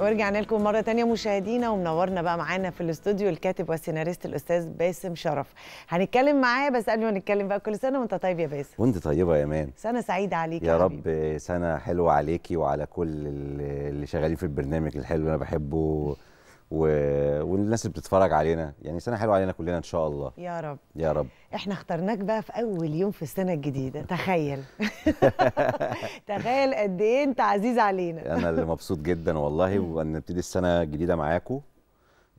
ورجعنا لكم مره تانية مشاهدينا ومنورنا بقى معانا في الاستوديو الكاتب والسيناريست الاستاذ باسم شرف هنتكلم معاه بس قبل ما نتكلم بقى كل سنه وانت طيب يا باسم وانت طيبه يا مان سنه سعيده عليك يا, رب حبيب. سنه حلوه عليكي وعلى كل اللي شغالين في البرنامج الحلو اللي انا بحبه و... والناس اللي بتتفرج علينا يعني سنه حلوه علينا كلنا ان شاء الله يا رب يا رب احنا اخترناك بقى في اول يوم في السنه الجديده تخيل تخيل قد ايه انت عزيز علينا انا اللي مبسوط جدا والله وان نبتدي السنه الجديده معاكم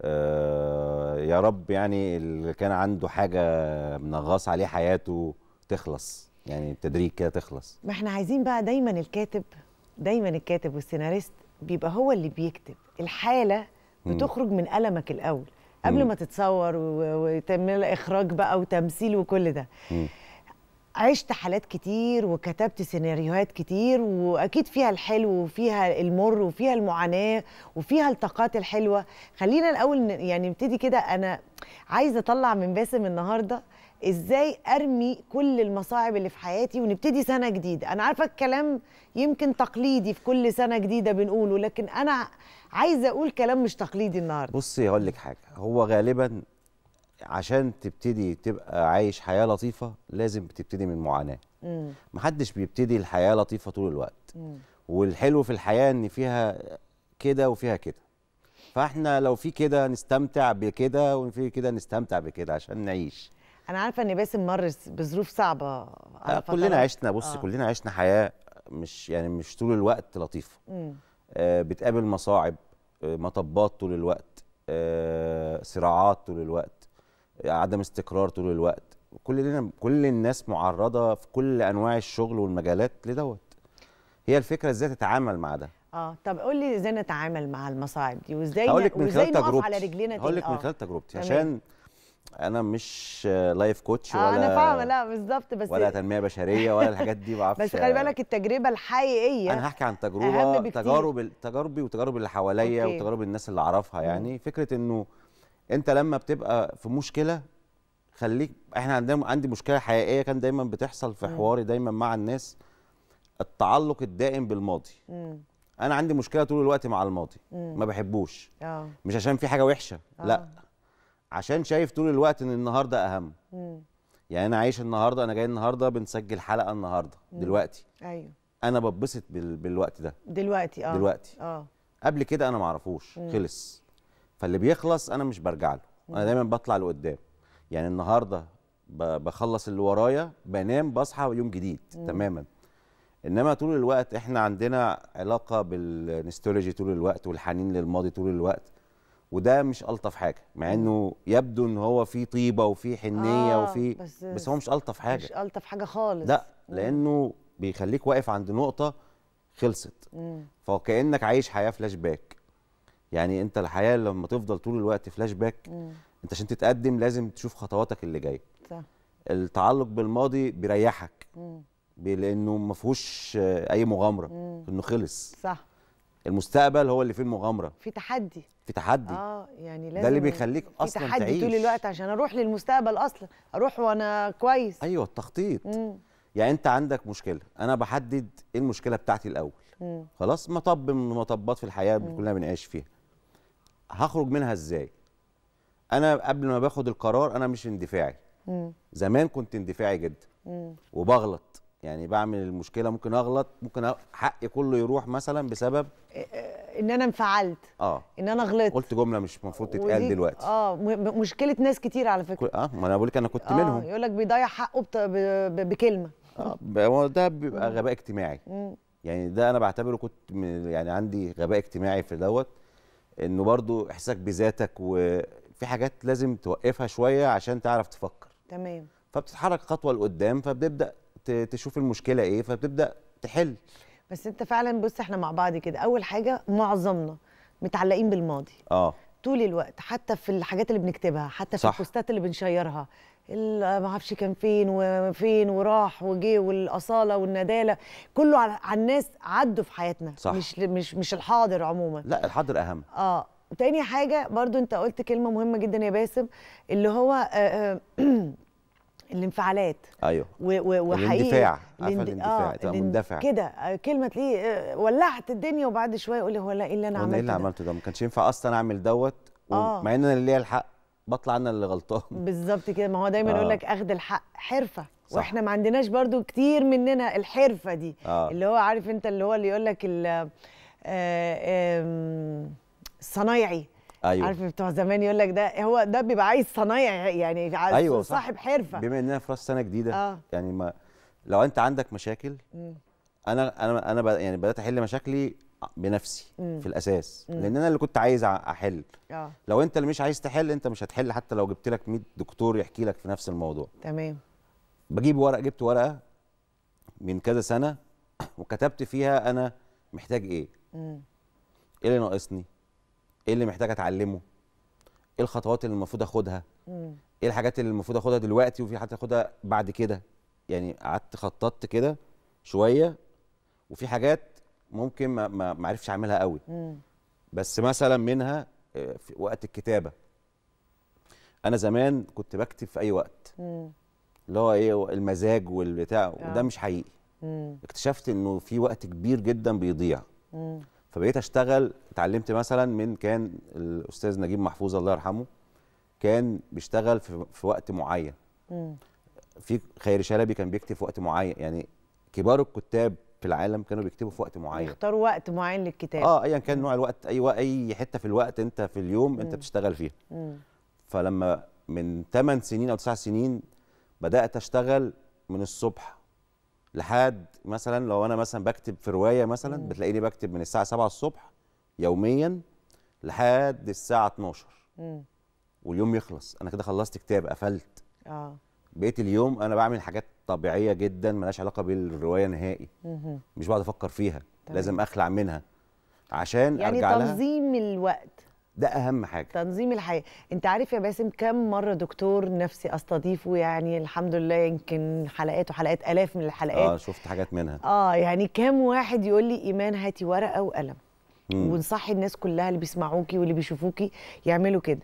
آه، يا رب يعني اللي كان عنده حاجه منغص عليه حياته تخلص يعني التدريج كده تخلص ما احنا عايزين بقى دايما الكاتب دايما الكاتب والسيناريست بيبقى هو اللي بيكتب الحاله بتخرج من قلمك الاول قبل ما تتصور وتعمل اخراج بقى وتمثيل وكل ده عشت حالات كتير وكتبت سيناريوهات كتير واكيد فيها الحلو وفيها المر وفيها المعاناه وفيها الطاقات الحلوه خلينا الاول يعني نبتدي كده انا عايزه اطلع من باسم النهارده ازاي ارمي كل المصاعب اللي في حياتي ونبتدي سنه جديده انا عارفه الكلام يمكن تقليدي في كل سنه جديده بنقوله لكن انا عايزه اقول كلام مش تقليدي النهارده بصي هقول لك حاجه هو غالبا عشان تبتدي تبقى عايش حياه لطيفه لازم بتبتدي من معاناه محدش بيبتدي الحياه لطيفه طول الوقت م. والحلو في الحياه ان فيها كده وفيها كده فاحنا لو في كده نستمتع بكده وفي كده نستمتع بكده عشان نعيش انا عارفه ان باسم مر بظروف صعبه آه، على كلنا عشنا بص آه. كلنا عشنا حياه مش يعني مش طول الوقت لطيفه آه بتقابل مصاعب آه مطبات طول الوقت آه صراعات طول الوقت آه عدم استقرار طول الوقت كلنا كل الناس معرضه في كل انواع الشغل والمجالات لدوت هي الفكره ازاي تتعامل مع ده اه طب قول لي ازاي نتعامل مع المصاعب دي وازاي وازاي نقف على رجلينا تاني هقول لك من آه. خلال تجربتي عشان انا مش لايف كوتش آه، ولا انا فاهمه لا بالظبط بس ولا تنميه بشريه ولا الحاجات دي بعرفش بس خلي بالك التجربه الحقيقيه انا هحكي عن تجربه تجارب تجاربي وتجارب اللي حواليا وتجارب الناس اللي اعرفها يعني م. فكره انه انت لما بتبقى في مشكله خليك احنا عندنا عندي مشكله حقيقيه كان دايما بتحصل في حواري دايما مع الناس التعلق الدائم بالماضي م. انا عندي مشكله طول الوقت مع الماضي م. ما بحبوش آه. مش عشان في حاجه وحشه آه. لا عشان شايف طول الوقت ان النهارده اهم مم. يعني انا عايش النهارده انا جاي النهارده بنسجل حلقه النهارده مم. دلوقتي ايوه انا بتبسط بال... بالوقت ده دلوقتي اه دلوقتي اه قبل كده انا ما اعرفوش خلص فاللي بيخلص انا مش برجع له مم. انا دايما بطلع لقدام يعني النهارده ب... بخلص اللي ورايا بنام بصحى يوم جديد مم. تماما انما طول الوقت احنا عندنا علاقه بالنستولوجي طول الوقت والحنين للماضي طول الوقت وده مش الطف حاجه مع انه يبدو ان هو في طيبه وفي حنيه آه وفي بس, بس هو مش الطف حاجه مش الطف حاجه خالص لا لانه بيخليك واقف عند نقطه خلصت فكانك عايش حياه فلاش باك يعني انت الحياه لما تفضل طول الوقت فلاش باك انت عشان تتقدم لازم تشوف خطواتك اللي جايه صح التعلق بالماضي بيريحك لانه ما فيهوش اي مغامره انه خلص صح المستقبل هو اللي فيه المغامره في تحدي في تحدي اه يعني لازم ده اللي بيخليك اصلا تعيش في تحدي طول الوقت عشان اروح للمستقبل اصلا اروح وانا كويس ايوه التخطيط مم. يعني انت عندك مشكله انا بحدد ايه المشكله بتاعتي الاول مم. خلاص مطب من المطبات في الحياه اللي كلنا بنعيش فيها هخرج منها ازاي انا قبل ما باخد القرار انا مش اندفاعي مم. زمان كنت اندفاعي جدا مم. وبغلط يعني بعمل المشكله ممكن اغلط ممكن حقي كله يروح مثلا بسبب إيه، إيه، ان انا انفعلت اه ان انا غلطت قلت جمله مش المفروض تتقال دلوقتي اه مشكله ناس كتير على فكره اه ما انا بقول لك انا كنت آه منهم يقول لك بيضيع حقه بت... ب... ب... بكلمه اه ده بيبقى غباء اجتماعي مم. يعني ده انا بعتبره كنت يعني عندي غباء اجتماعي في دوت انه برضو احساسك بذاتك وفي حاجات لازم توقفها شويه عشان تعرف تفكر تمام فبتتحرك خطوه لقدام فبتبدا تشوف المشكله ايه فبتبدا تحل بس انت فعلا بص احنا مع بعض كده اول حاجه معظمنا متعلقين بالماضي اه طول الوقت حتى في الحاجات اللي بنكتبها حتى في البوستات اللي بنشيرها ما اعرفش كان فين وفين وراح وجه والاصاله والنداله كله على الناس عدوا في حياتنا صح. مش مش مش الحاضر عموما لا الحاضر اهم اه تاني حاجه برضو انت قلت كلمه مهمه جدا يا باسم اللي هو آه، آه، الانفعالات ايوه وحقيقي الاندفاع عارفه آه، الاندفاع آه تبقى مندفع كده كلمه تلاقيه آه، ولعت الدنيا وبعد شويه يقول لي هو لا ايه اللي انا عملته ايه اللي عملته ده ما كانش ينفع اصلا اعمل دوت مع آه. ان انا اللي ليا الحق بطلع انا اللي غلطان بالظبط كده ما هو دايما آه. يقول لك اخد الحق حرفه صح. واحنا ما عندناش برضو كتير مننا الحرفه دي آه. اللي هو عارف انت اللي هو اللي يقول لك الصنايعي ايوه عارف بتوع زمان يقول لك ده هو ده بيبقى عايز صنايع يعني عايز أيوة صاحب حرفه بما اننا في راس سنه جديده آه. يعني ما لو انت عندك مشاكل انا انا انا يعني بدات احل مشاكلي بنفسي مم. في الاساس مم. لان انا اللي كنت عايز احل آه. لو انت اللي مش عايز تحل انت مش هتحل حتى لو جبت لك 100 دكتور يحكي لك في نفس الموضوع تمام بجيب ورق جبت ورقه من كذا سنه وكتبت فيها انا محتاج ايه مم. ايه اللي ناقصني ايه اللي محتاج اتعلمه ايه الخطوات اللي المفروض اخدها ايه الحاجات اللي المفروض اخدها دلوقتي وفي حاجات اخدها بعد كده يعني قعدت خططت كده شويه وفي حاجات ممكن ما ما عرفش اعملها قوي مم. بس مثلا منها آه، في وقت الكتابه انا زمان كنت بكتب في اي وقت اللي هو ايه المزاج والبتاع وده آه. مش حقيقي اكتشفت انه في وقت كبير جدا بيضيع مم. فبقيت اشتغل اتعلمت مثلا من كان الاستاذ نجيب محفوظ الله يرحمه كان بيشتغل في, في وقت معين في خير شلبي كان بيكتب في وقت معين يعني كبار الكتاب في العالم كانوا بيكتبوا في وقت معين يختاروا وقت معين للكتاب اه ايا كان نوع الوقت اي اي حته في الوقت انت في اليوم مم. انت بتشتغل فيها فلما من 8 سنين او 9 سنين بدات اشتغل من الصبح لحد مثلا لو انا مثلا بكتب في روايه مثلا بتلاقيني بكتب من الساعه 7 الصبح يوميا لحد الساعه 12 مم. واليوم يخلص انا كده خلصت كتاب قفلت اه بقيت اليوم انا بعمل حاجات طبيعيه جدا ملهاش علاقه بالروايه نهائي مم. مش بقعد افكر فيها طيب. لازم اخلع منها عشان يعني ارجع لها يعني تنظيم الوقت ده اهم حاجه تنظيم الحياه انت عارف يا باسم كم مره دكتور نفسي استضيفه يعني الحمد لله يمكن حلقات وحلقات الاف من الحلقات اه شفت حاجات منها اه يعني كم واحد يقول لي ايمان هاتي ورقه وقلم ونصحي الناس كلها اللي بيسمعوكي واللي بيشوفوكي يعملوا كده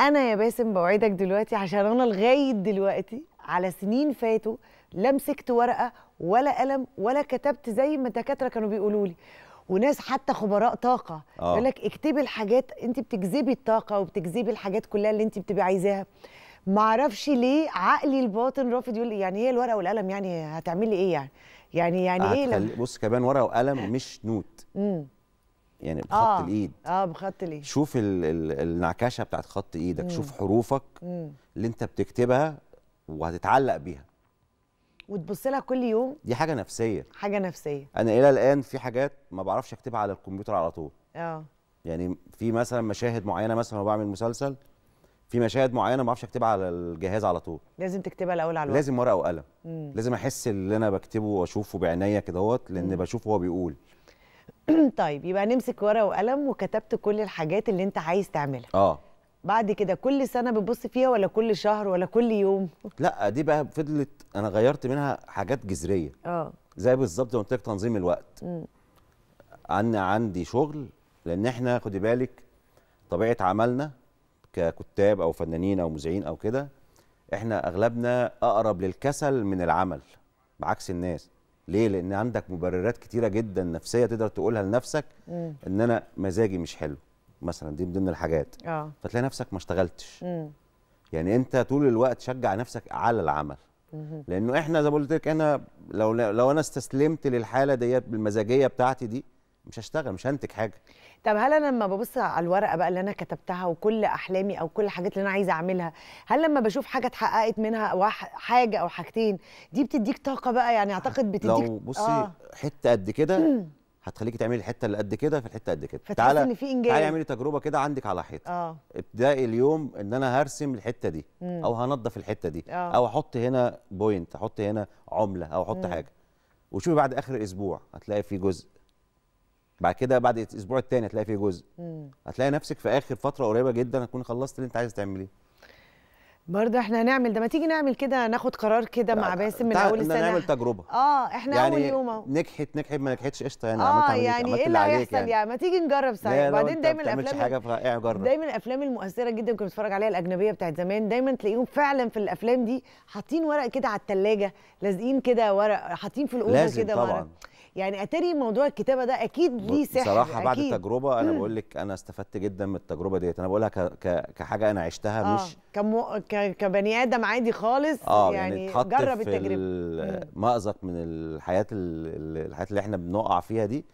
انا يا باسم بوعدك دلوقتي عشان انا لغايه دلوقتي على سنين فاتوا لا مسكت ورقه ولا قلم ولا كتبت زي ما الدكاتره كانوا بيقولوا لي وناس حتى خبراء طاقه آه. يقول لك اكتبي الحاجات انت بتجذبي الطاقه وبتجذبي الحاجات كلها اللي انت بتبقي عايزاها معرفش ليه عقلي الباطن رافض يقول يعني هي ايه الورقه والقلم يعني هتعملي ايه يعني يعني يعني ايه لما بص كمان ورقه وقلم مش نوت امم يعني بخط آه. الايد اه بخط الايد شوف ال ال النعكشه بتاعت خط ايدك مم. شوف حروفك مم. اللي انت بتكتبها وهتتعلق بيها وتبص لها كل يوم دي حاجه نفسيه حاجه نفسيه انا الى الان في حاجات ما بعرفش اكتبها على الكمبيوتر على طول اه يعني في مثلا مشاهد معينه مثلا وانا بعمل مسلسل في مشاهد معينه ما بعرفش اكتبها على الجهاز على طول لازم تكتبها الاول على الورق لازم ورقه وقلم لازم احس اللي انا بكتبه واشوفه بعينيا كدهوت لان مم. بشوف هو بيقول طيب يبقى نمسك ورقه وقلم وكتبت كل الحاجات اللي انت عايز تعملها اه بعد كده كل سنه بتبص فيها ولا كل شهر ولا كل يوم لا دي بقى فضلت انا غيرت منها حاجات جذريه اه زي بالظبط ما قلت لك تنظيم الوقت امم عن عندي شغل لان احنا خدي بالك طبيعه عملنا ككتاب او فنانين او مذيعين او كده احنا اغلبنا اقرب للكسل من العمل بعكس الناس ليه لان عندك مبررات كتيره جدا نفسيه تقدر تقولها لنفسك ان انا مزاجي مش حلو مثلا دي من ضمن الحاجات اه فتلاقي نفسك ما اشتغلتش يعني انت طول الوقت شجع نفسك على العمل مم. لانه احنا زي ما قلت لك انا لو لو انا استسلمت للحاله ديت بالمزاجيه بتاعتي دي مش هشتغل مش هنتج حاجه طب هل انا لما ببص على الورقه بقى اللي انا كتبتها وكل احلامي او كل الحاجات اللي انا عايزه اعملها هل لما بشوف حاجه اتحققت منها حاجه او حاجتين دي بتديك طاقه بقى يعني اعتقد بتديك لو بصي آه. حته قد كده هتخليكي تعملي الحته اللي قد كده في الحته قد كده تعالى ان في انجاز تعالي اعملي تجربه كده عندك على حيطه اه ابتدائي اليوم ان انا هرسم الحته دي مم. او هنضف الحته دي أوه. او احط هنا بوينت احط هنا عمله او احط مم. حاجه وشوفي بعد اخر اسبوع هتلاقي في جزء بعد كده بعد الاسبوع الثاني هتلاقي في جزء مم. هتلاقي نفسك في اخر فتره قريبه جدا هتكوني خلصت اللي انت عايزه تعمليه برضه احنا هنعمل ده ما تيجي نعمل كده ناخد قرار كده مع باسم من اول السنه نعمل تجربه اه احنا يعني اول يوم اهو نجحت نجحت ما نجحتش قشطه يعني اه يعني ايه اللي هيحصل يعني. يعني ما تيجي نجرب صحيح وبعدين دايما الافلام حاجه جرب دايما الافلام المؤثره جدا كنت بتفرج عليها الاجنبيه بتاعت زمان دايما تلاقيهم فعلا في الافلام دي حاطين ورق كده على الثلاجه لازقين كده ورق حاطين في الاوضه كده طبعا ورق. يعني اتاري موضوع الكتابه ده اكيد ليه سحر بصراحه بعد أكيد. التجربه انا بقول لك انا استفدت جدا من التجربه ديت انا بقولها كحاجه انا عشتها آه. مش كم... ك... كبني ادم عادي خالص آه يعني, يعني جرب التجربه مأزق من الحياه الحياه اللي احنا بنقع فيها دي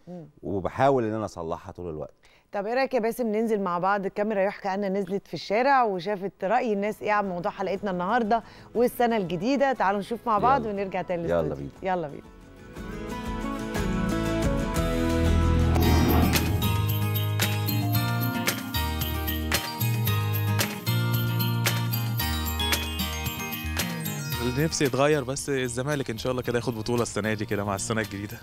وبحاول ان انا اصلحها طول الوقت طب ايه رايك يا باسم ننزل مع بعض الكاميرا يحكى عنها نزلت في الشارع وشافت راي الناس ايه عن موضوع حلقتنا النهارده والسنه الجديده تعالوا نشوف مع بعض يلا. ونرجع تاني يلا بينا يلا بينا نفسي يتغير بس الزمالك ان شاء الله كده ياخد بطوله السنه دي كده مع السنه الجديده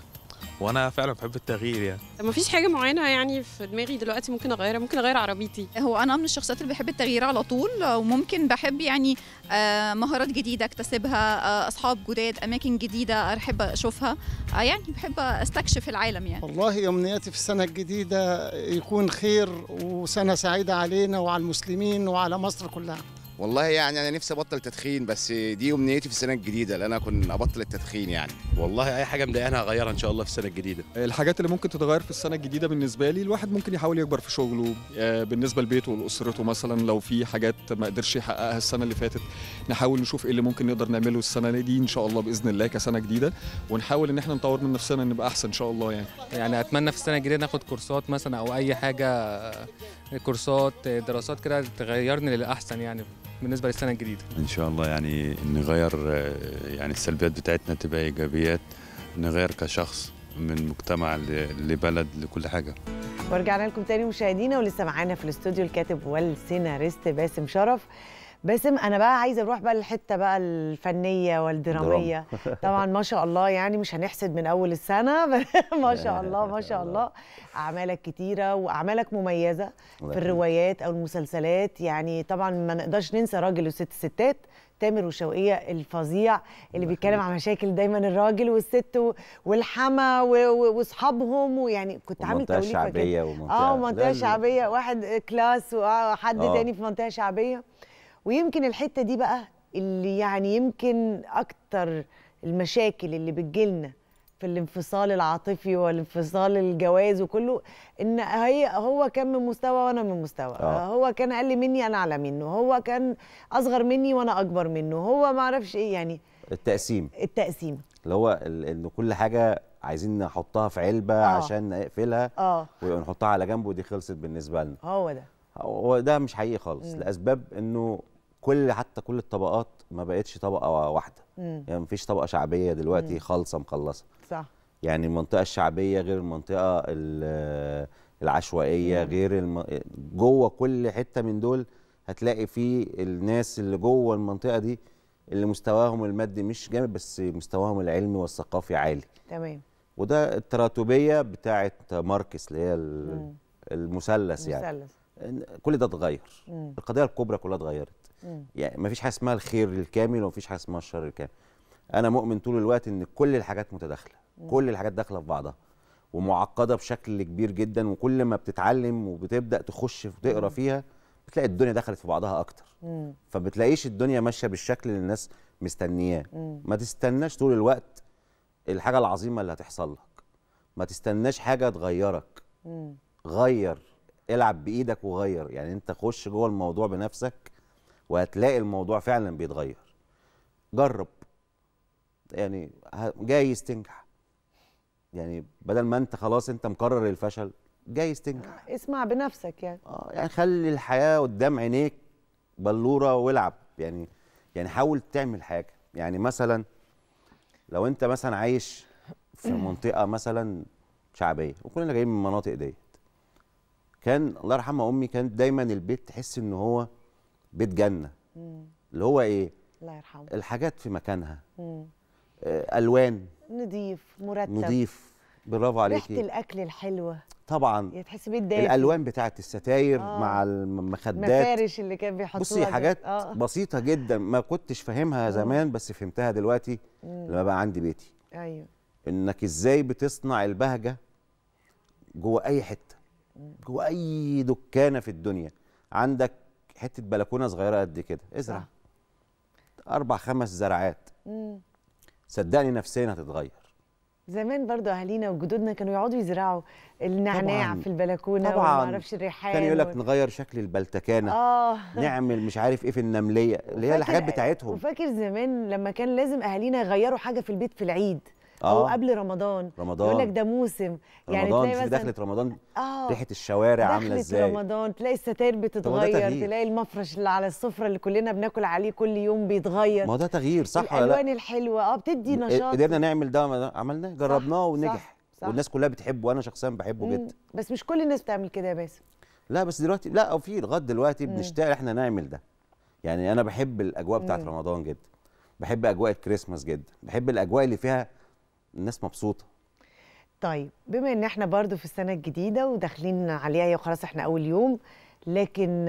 وانا فعلا بحب التغيير يعني ما فيش حاجه معينه يعني في دماغي دلوقتي ممكن اغيرها ممكن اغير عربيتي هو انا من الشخصيات اللي بحب التغيير على طول وممكن بحب يعني آه، مهارات جديده اكتسبها آه، اصحاب جداد اماكن جديده احب اشوفها آه، يعني بحب استكشف العالم يعني والله امنياتي في السنه الجديده يكون خير وسنه سعيده علينا وعلى المسلمين وعلى مصر كلها والله يعني انا نفسي ابطل تدخين بس دي امنيتي في السنه الجديده لان انا اكون ابطل التدخين يعني والله اي حاجه مضايقاني هغيرها ان شاء الله في السنه الجديده الحاجات اللي ممكن تتغير في السنه الجديده بالنسبه لي الواحد ممكن يحاول يكبر في شغله آه، بالنسبه لبيته ولاسرته مثلا لو في حاجات ما قدرش يحققها السنه اللي فاتت نحاول نشوف ايه اللي ممكن نقدر نعمله السنه دي ان شاء الله باذن الله كسنه جديده ونحاول ان احنا نطور من نفسنا نبقى احسن ان شاء الله يعني يعني اتمنى في السنه الجديده ناخد كورسات مثلا او اي حاجه آه، كورسات دراسات كده تغيرني للاحسن يعني بالنسبه للسنه الجديده ان شاء الله يعني نغير يعني السلبيات بتاعتنا تبقى ايجابيات نغير كشخص من مجتمع لبلد لكل حاجه ورجعنا لكم تاني مشاهدينا ولسه معانا في الاستوديو الكاتب والسيناريست باسم شرف باسم انا بقى عايزه اروح بقى للحته بقى الفنيه والدراميه طبعا ما شاء الله يعني مش هنحسد من اول السنه ما شاء الله ما شاء الله اعمالك كتيره واعمالك مميزه في الروايات او المسلسلات يعني طبعا ما نقدرش ننسى راجل وست ستات تامر وشوقية الفظيع اللي بيتكلم عن مشاكل دايما الراجل والست والحما واصحابهم ويعني كنت عامل توليفه شعبيه ومنطقه اه منطقه شعبيه واحد كلاس وحد آه. تاني في منطقه شعبيه ويمكن الحته دي بقى اللي يعني يمكن اكتر المشاكل اللي بتجيلنا في الانفصال العاطفي والانفصال الجواز وكله ان هي هو كان من مستوى وانا من مستوى آه. هو كان اقل مني انا اعلى منه هو كان اصغر مني وانا اكبر منه هو ما اعرفش ايه يعني التقسيم التقسيم اللي هو ان كل حاجه عايزين نحطها في علبه آه. عشان نقفلها اه ونحطها على جنب ودي خلصت بالنسبه لنا هو ده هو ده مش حقيقي خالص م. لاسباب انه كل حتى كل الطبقات ما بقتش طبقه واحده مم. يعني مفيش طبقه شعبيه دلوقتي مم. خالصه مخلصه صح يعني المنطقه الشعبيه غير المنطقه العشوائيه مم. غير الم... جوه كل حته من دول هتلاقي فيه الناس اللي جوه المنطقه دي اللي مستواهم المادي مش جامد بس مستواهم العلمي والثقافي عالي تمام وده التراتبيه بتاعه ماركس اللي هي المثلث يعني المثلث كل ده اتغير القضيه الكبرى كلها اتغيرت يعني ما فيش حاجه اسمها الخير الكامل وما فيش حاجه اسمها الشر الكامل انا مؤمن طول الوقت ان كل الحاجات متداخله كل الحاجات داخله في بعضها ومعقده بشكل كبير جدا وكل ما بتتعلم وبتبدا تخش وتقرا فيها بتلاقي الدنيا دخلت في بعضها اكتر فبتلاقيش الدنيا ماشيه بالشكل اللي الناس مستنياه ما تستناش طول الوقت الحاجه العظيمه اللي هتحصل لك ما تستناش حاجه تغيرك غير العب بايدك وغير يعني انت خش جوه الموضوع بنفسك وهتلاقي الموضوع فعلا بيتغير جرب يعني جايز تنجح يعني بدل ما انت خلاص انت مقرر الفشل جايز تنجح آه، اسمع بنفسك يعني اه يعني خلي الحياه قدام عينيك بلوره والعب يعني يعني حاول تعمل حاجه يعني مثلا لو انت مثلا عايش في منطقه مثلا شعبيه وكلنا جايين من المناطق ديت كان الله يرحمها امي كانت دايما البيت تحس ان هو بيت جنه اللي هو ايه الله يرحمه الحاجات في مكانها آه، الوان نضيف مرتب نضيف برافو عليكي ريحه الاكل الحلوه طبعا يعني تحس بيه الالوان بتاعه الستاير آه. مع المخدات المفارش اللي كان بيحطوها بصي حاجات آه. بسيطه جدا ما كنتش فاهمها آه. زمان بس فهمتها دلوقتي مم. لما بقى عندي بيتي ايوه انك ازاي بتصنع البهجه جوه اي حته جوه اي دكانه في الدنيا عندك حته بلكونه صغيره قد كده ازرع اربع خمس زرعات صدقني نفسيا هتتغير زمان برضو اهالينا وجدودنا كانوا يقعدوا يزرعوا النعناع في البلكونه طبعا وما اعرفش الريحان كان يقول لك و... نغير شكل البلتكانه آه. نعمل مش عارف ايه في النمليه اللي هي الحاجات بتاعتهم وفاكر زمان لما كان لازم اهالينا يغيروا حاجه في البيت في العيد او آه. قبل رمضان رمضان يقول لك ده موسم يعني رمضان تلاقي مثلا دخلت رمضان آه. ريحه الشوارع عامله ازاي دخلت رمضان تلاقي الستاير بتتغير تلاقي المفرش اللي على السفره اللي كلنا بناكل عليه كل يوم بيتغير ما ده تغيير صح ولا لا الالوان الحلوه اه بتدي إيه، نشاط قدرنا نعمل ده عملناه جربناه ونجح صح. صح. والناس كلها بتحبه وانا شخصيا بحبه جدا بس مش كل الناس بتعمل كده يا باسم لا بس دلوقتي لا او في لغايه دلوقتي بنشتغل احنا نعمل ده يعني انا بحب الاجواء بتاعت رمضان جدا بحب اجواء الكريسماس جدا بحب الاجواء اللي فيها الناس مبسوطه طيب بما ان احنا برضو في السنه الجديده وداخلين عليها وخلاص احنا اول يوم لكن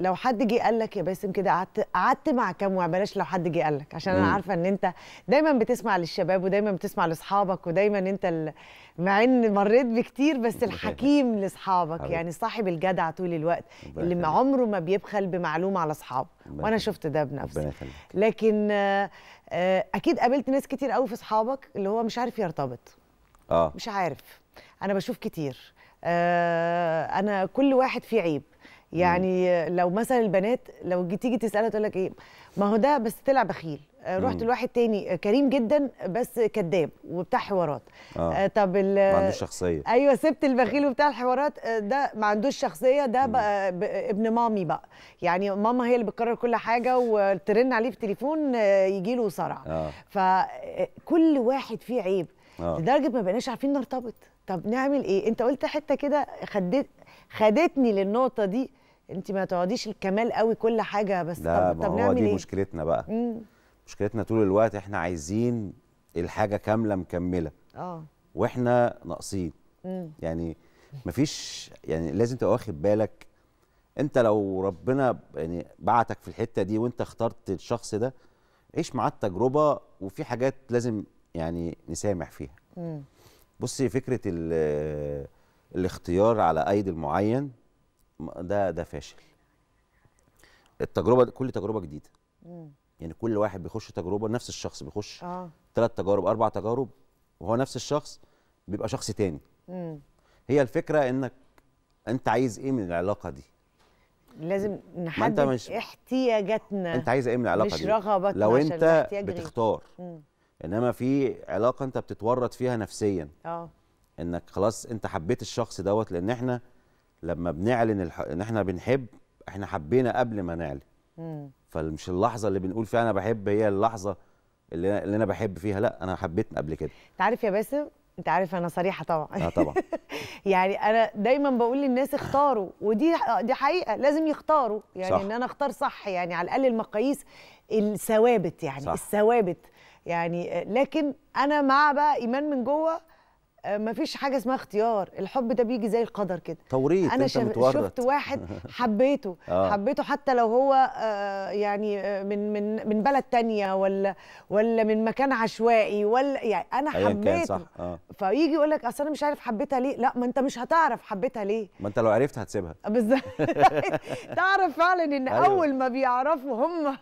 لو حد جه قال لك يا باسم كده قعدت قعدت مع كام واحد بلاش لو حد جه قال لك عشان انا عارفه ان انت دايما بتسمع للشباب ودايما بتسمع لاصحابك ودايما انت مع ان مريت بكتير بس الحكيم لاصحابك يعني صاحب الجدع طول الوقت اللي عمره ما بيبخل بمعلومه على اصحابه وانا شفت ده بنفسي لكن آه، اكيد قابلت ناس كتير قوي في اصحابك اللي هو مش عارف يرتبط اه مش عارف انا بشوف كتير آه، انا كل واحد فيه عيب يعني لو مثلا البنات لو تيجي تسالها تقول لك ايه ما هو ده بس طلع بخيل آه، رحت لواحد تاني آه، كريم جدا بس كذاب وبتاع حوارات آه. طب ما عندوش شخصيه ايوه سبت البخيل وبتاع الحوارات ده ما عندوش شخصيه ده بقى ابن مامي بقى يعني ماما هي اللي بتقرر كل حاجه وترن عليه في التليفون يجي له صرع آه. فكل واحد فيه عيب آه. لدرجه ما بقناش عارفين نرتبط طب نعمل ايه انت قلت حته كده خدت خدتني للنقطه دي انت ما تقعديش الكمال قوي كل حاجه بس لا طب, ما طب هو نعمل دي إيه؟ مشكلتنا بقى مم. مشكلتنا طول الوقت احنا عايزين الحاجه كامله مكمله اه واحنا ناقصين يعني مفيش يعني لازم تبقى واخد بالك انت لو ربنا يعني بعتك في الحته دي وانت اخترت الشخص ده عيش معاه التجربه وفي حاجات لازم يعني نسامح فيها مم. بصي فكره الاختيار على ايدي المعين ده ده فاشل التجربه كل تجربه جديده مم. يعني كل واحد بيخش تجربه نفس الشخص بيخش آه. تجارب اربع تجارب وهو نفس الشخص بيبقى شخص تاني مم. هي الفكره انك انت عايز ايه من العلاقه دي لازم نحدد مش... احتياجاتنا انت عايز ايه من العلاقه مش دي مش رغباتنا لو انت بتختار مم. انما في علاقه انت بتتورط فيها نفسيا اه انك خلاص انت حبيت الشخص دوت لان احنا لما بنعلن الح... ان احنا بنحب احنا حبينا قبل ما نعلن فمش اللحظه اللي بنقول فيها انا بحب هي اللحظه اللي, اللي انا بحب فيها لا انا حبيت قبل كده انت عارف يا باسم انت عارف انا صريحه طبعا اه طبعا يعني انا دايما بقول للناس اختاروا ودي دي حقيقه لازم يختاروا يعني صح. ان انا اختار صح يعني على الاقل المقاييس الثوابت يعني صح. الثوابت يعني آه، لكن انا مع بقى ايمان من جوه مفيش حاجه اسمها اختيار الحب ده بيجي زي القدر كده توريث انا شف... شفت واحد حبيته آه. حبيته حتى لو هو آه، يعني آه، من من من بلد تانية ولا ولا من مكان عشوائي ولا يعني انا حبيته صح. آه. فيجي يقول لك اصل انا مش عارف حبيتها ليه لا ما انت مش هتعرف حبيتها ليه ما انت لو عرفت هتسيبها بالظبط تعرف فعلا ان أيوه. اول ما بيعرفوا هم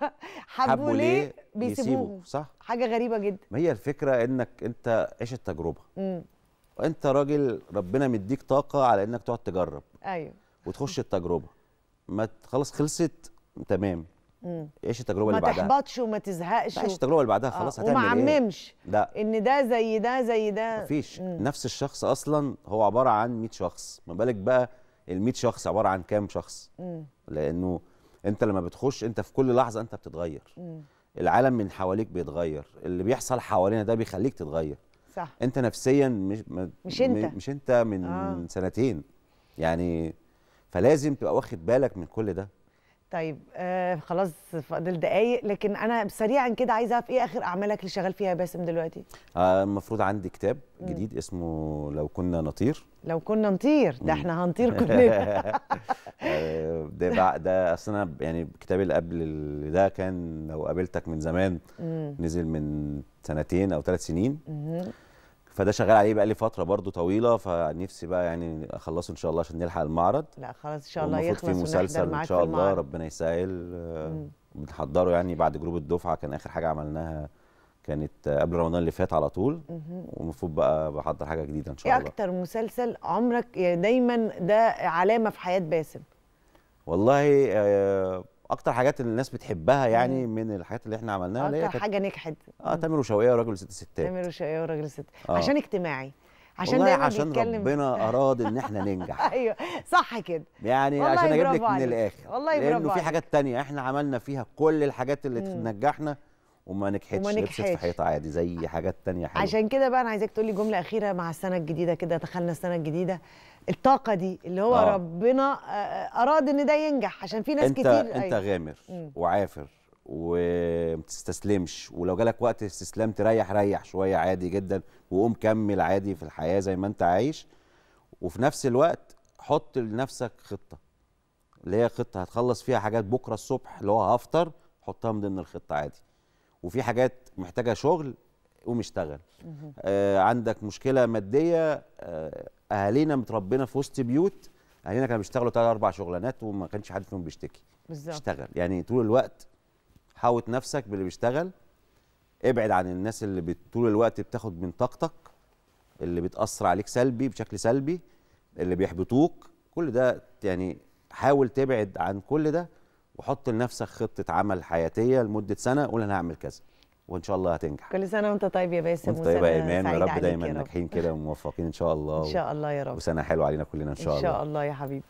حبوا ليه بيسيبوه صح حاجه غريبه جدا ما هي الفكره انك انت عيش التجربه وانت راجل ربنا مديك طاقه على انك تقعد تجرب ايوه وتخش التجربه ما خلاص خلصت تمام عيش التجربه اللي بعدها ما تحبطش وما تزهقش ايش التجربه اللي بعدها خلاص آه. هتعمل وما إيه؟ عممش إيه؟ لا ان ده زي ده زي ده مفيش مم. نفس الشخص اصلا هو عباره عن 100 شخص ما بالك بقى ال 100 شخص عباره عن كام شخص مم. لانه انت لما بتخش انت في كل لحظه انت بتتغير مم. العالم من حواليك بيتغير اللي بيحصل حوالينا ده بيخليك تتغير صح انت نفسيا مش مش انت مش انت من آه. سنتين يعني فلازم تبقى واخد بالك من كل ده طيب آه خلاص فاضل دقايق لكن انا سريعا كده عايزه اعرف ايه اخر اعمالك اللي شغال فيها باسم دلوقتي آه المفروض عندي كتاب جديد مم. اسمه لو كنا نطير لو كنا نطير ده احنا هنطير كلنا آه، ده بقى ده اصل انا يعني كتابي اللي قبل ده كان لو قابلتك من زمان مم. نزل من سنتين او ثلاث سنين مم. فده شغال عليه بقى لي فتره برضو طويله فنفسي بقى يعني اخلصه ان شاء الله عشان نلحق المعرض لا خلاص ان شاء الله يخلص في مسلسل ان شاء الله ربنا يسهل بنحضره يعني بعد جروب الدفعه كان اخر حاجه عملناها كانت قبل رمضان اللي فات على طول ومفروض بقى بحضر حاجه جديده ان شاء إيه الله ايه اكتر مسلسل عمرك يعني دايما ده علامه في حياه باسم والله آه اكتر حاجات اللي الناس بتحبها يعني مم. من الحاجات اللي احنا عملناها اللي هي اكتر حاجه نجحت اه تامر وشوقية وراجل وست ستات تامر وشوقية وراجل ست آه. عشان اجتماعي عشان والله عشان بيتكلم. ربنا اراد ان احنا ننجح ايوه صح كده يعني عشان اجيب لك من الاخر والله برافو لانه في حاجات تانية احنا عملنا فيها كل الحاجات اللي نجحنا وما نجحتش لبست في حيطه عادي زي حاجات تانية حلوه عشان كده بقى انا عايزاك تقولي جمله اخيره مع السنه الجديده كده دخلنا السنه الجديده الطاقه دي اللي هو آه. ربنا آه، آه، اراد ان ده ينجح عشان في ناس انت كتير انت انت أيوة. غامر وعافر وما تستسلمش ولو جالك وقت استسلام تريح ريح شويه عادي جدا وقوم كمل عادي في الحياه زي ما انت عايش وفي نفس الوقت حط لنفسك خطه اللي هي خطه هتخلص فيها حاجات بكره الصبح اللي هو هفطر حطها من ضمن الخطه عادي وفي حاجات محتاجه شغل قوم اشتغل آه عندك مشكله ماديه آه اهالينا متربينا في وسط بيوت اهالينا كانوا بيشتغلوا ثلاث اربع شغلانات وما كانش حد فيهم بيشتكي بالظبط اشتغل يعني طول الوقت حاوط نفسك باللي بيشتغل ابعد عن الناس اللي طول الوقت بتاخد من طاقتك اللي بتاثر عليك سلبي بشكل سلبي اللي بيحبطوك كل ده يعني حاول تبعد عن كل ده وحط لنفسك خطه عمل حياتيه لمده سنه قول انا هعمل كذا وان شاء الله هتنجح كل سنه وانت طيب يا باسم وانت طيب يا ايمان يا رب دايما ناجحين كده وموفقين ان شاء الله ان شاء الله يا رب وسنه حلوه علينا كلنا ان شاء الله ان شاء الله, الله يا حبيبي